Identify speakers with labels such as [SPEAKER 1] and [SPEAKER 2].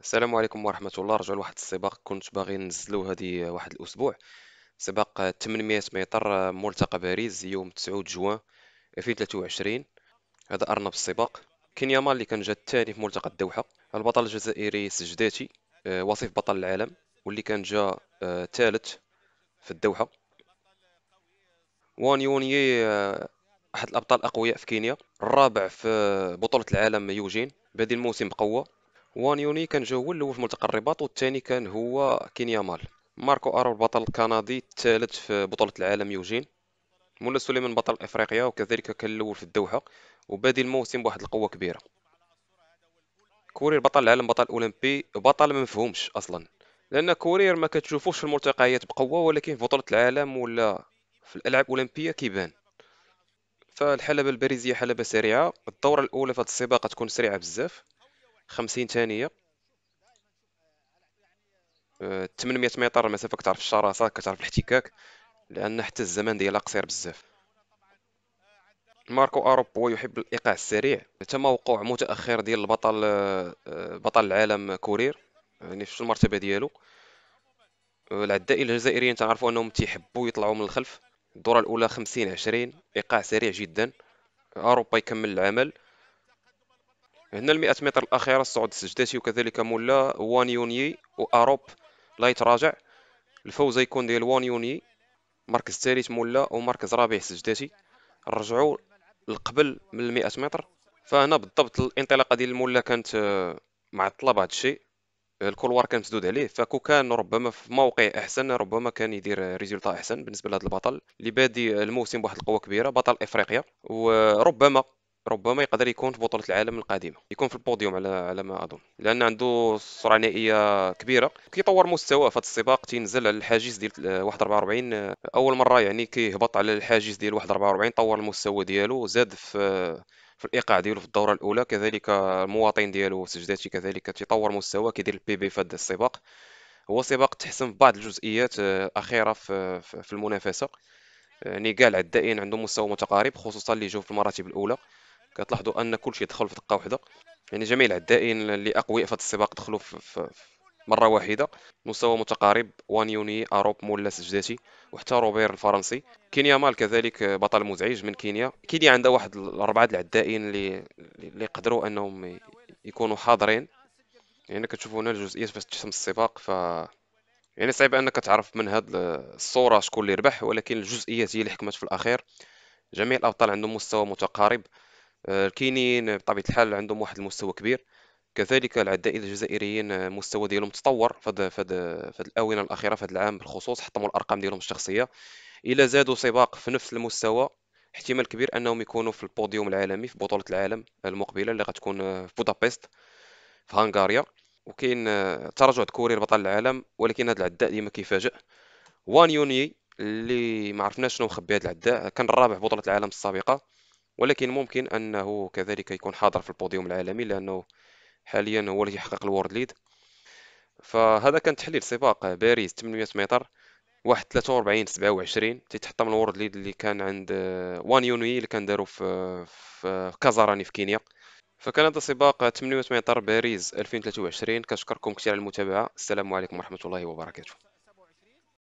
[SPEAKER 1] السلام عليكم ورحمة الله رجع لواحد السباق كنت باغي نزلو هادي واحد الأسبوع سباق 800 متر ملتقى باريس يوم 9 جوان 2023 هذا أرنب السباق كينياما اللي كان جا الثاني في ملتقى الدوحة البطل الجزائري سجداتي آه، وصيف بطل العالم واللي كان جا ثالث آه، في الدوحة وان يوني آه، أحد الأبطال الأقوياء في كينيا الرابع في بطولة العالم يوجين بادي الموسم بقوة يوني كان جا هو الاول في ملتقى الرباط والثاني كان هو مال ماركو ارو البطل الكندي الثالث في بطولة العالم يوجين مولا سليمان بطل افريقيا وكذلك كان الاول في الدوحة وبادي الموسم بواحد القوة كبيرة كورير بطل العالم بطل اولمبي بطل ما مفهومش اصلا لان كورير ما كتشوفوش في الملتقيات بقوة ولكن في بطولة العالم ولا في الالعاب الاولمبيه كيبان فالحلبة الباريزية حلبة سريعة الدورة الأولى في هاد السباق تكون سريعة بزاف 50 ثانية 800 أه، متر مسافة كتعرف الشراسة كتعرف الاحتكاك لأن حتى الزمان ديالها قصير بزاف ماركو أوروبو يحب الإيقاع السريع تم وقوع متأخر ديال البطل أه، بطل العالم كورير يعني في المرتبة ديالو أه، العدائين الجزائريين تعرفوا أنهم تيحبوا يطلعوا من الخلف الدورة الأولى 50 20 إيقاع سريع جدا أوروبا يكمل العمل هنا المئة متر الأخيرة الصعود السجداتي وكذلك مولا وان يوني وأروب لا يتراجع الفوز يكون ديال وان يوني مركز ثالث مولا ومركز رابع سجداتي رجعوا لقبل من المئة متر فهنا بالضبط الانطلاقة ديال مولا كانت آه، معطلة بهذا الشيء الكولوار كان مسدود عليه فكو كان ربما في موقع احسن ربما كان يدير ريزولتا احسن بالنسبه لهذا البطل اللي بادي الموسم بواحد القوه كبيره بطل افريقيا وربما ربما يقدر يكون في بطوله العالم القادمه يكون في البوديوم على على ما اظن لان عنده سرعه نهائيه كبيره كيطور مستواه في السباق تينزل على الحاجز ديال 144 اول مره يعني كيهبط على الحاجز ديال 144 طور المستوى ديالو زاد في في الايقاع ديالو في الدوره الاولى كذلك المواطن ديالو سجداتي كذلك تيطور مستوى كيدير البي بي في هذا السباق هو سباق تحسن في بعض الجزئيات آه، اخيره في, في المنافسه يعني آه، كاع العدائين عندهم مستوى متقارب خصوصا اللي جاو في المراتب الاولى كتلاحظوا ان كلشي دخل في دقه واحده يعني جميع العدائين اللي اقوياء في السباق دخلوا في مره واحده مستوى متقارب وان يوني اروب مولا سجداتي وحتى روبير الفرنسي كينيا مال كذلك بطل مزعج من كينيا كينيا عندها واحد الاربعه العدائين اللي اللي قدروا انهم يكونوا حاضرين يعني كتشوفوا هنا الجزئيات باش تتم السباق ف يعني صعيب انك تعرف من هاد الصوره شكون اللي ربح ولكن الجزئيات هي اللي حكمت في الاخير جميع الابطال عندهم مستوى متقارب آه، الكينيين آه، بطبيعة الحال عندهم واحد المستوى كبير كذلك العدائيين الجزائريين المستوى آه، ديالهم تطور فهاد فهاد الآونة الأخيرة فهاد العام بالخصوص حطموا الأرقام ديالهم الشخصية الى زادوا سباق في نفس المستوى احتمال كبير أنهم يكونوا في البوديوم العالمي في بطولة العالم المقبلة اللي غتكون في بودابست في هنغاريا وكاين تراجع كوري لبطل العالم ولكن هذا العداء ديما كيفاجئ وان يوني اللي ما عرفناش شنو مخبي هذا العداء كان الرابع في بطولة العالم السابقة ولكن ممكن انه كذلك يكون حاضر في البوديوم العالمي لانه حاليا هو اللي يحقق الورد ليد فهذا كان تحليل سباق باريس 800 متر واحد 43 27 تيتحطم الورد ليد اللي كان عند وان يونوي اللي كان دارو في, في كازاراني في كينيا فكان هذا سباق 800 متر باريس 2023 كنشكركم كثير على المتابعه السلام عليكم ورحمه الله وبركاته